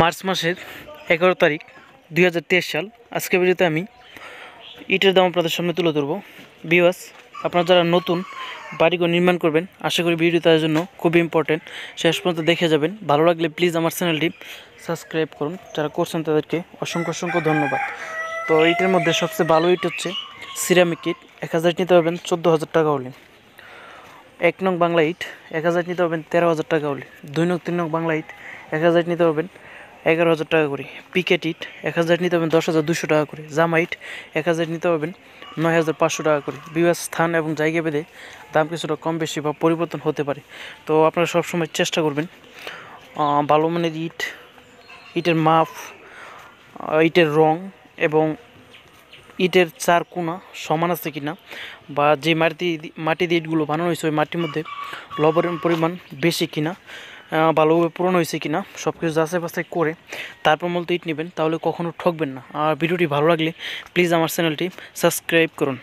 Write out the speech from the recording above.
March মাসের এগারো তারিখ দুই সাল আজকে ভিডিওতে আমি ইটের দাম আপনাদের সামনে তুলে ধরবো বিওয়াস আপনারা যারা নতুন বাড়িঘর নির্মাণ করবেন আশা করি ভিডিও তাদের জন্য খুব ইম্পর্টেন্ট শেষ পর্যন্ত দেখে যাবেন ভালো লাগলে প্লিজ আমার চ্যানেলটি সাবস্ক্রাইব করুন যারা করছেন তাদেরকে অসংখ্য অসংখ্য ধন্যবাদ তো ইটের মধ্যে সবচেয়ে ভালো ইট হচ্ছে সিরামিক ইট এক হাজার নিতে পারবেন চোদ্দো হাজার টাকা হলে এক নং বাংলা ইট এক হাজার নিতে পারবেন তেরো হাজার টাকা হলে দুই নং তিন নং বাংলা ইট এক হাজার নিতে পারবেন এগারো হাজার টাকা করে পিকেট ইট এক হাজার নিতে পারবেন দশ হাজার দুশো টাকা করে জামাইট এক হাজার নিতে পারবেন নয় হাজার পাঁচশো টাকা করে বিবাহ স্থান এবং জায়গা বেঁধে দাম কিছুটা কম বেশি বা পরিবর্তন হতে পারে তো আপনারা সবসময় চেষ্টা করবেন ভালো মানের ইট ইটের মাপ ইটের রং এবং ইটের চার কোনা সমান আছে কি না বা যে মাটি মাটি দিয়ে ইটগুলো বানানো হয়েছে ওই মাটির মধ্যে লবণের পরিমাণ বেশি কিনা ভালোভাবে পূরণ হয়েছে কি না সব কিছু যাচাই বাছাই করে তারপর মূলত ইট নেবেন তাহলে কখনও ঠকবেন না আর ভিডিওটি ভালো লাগলে প্লিজ আমার চ্যানেলটি সাবস্ক্রাইব করুন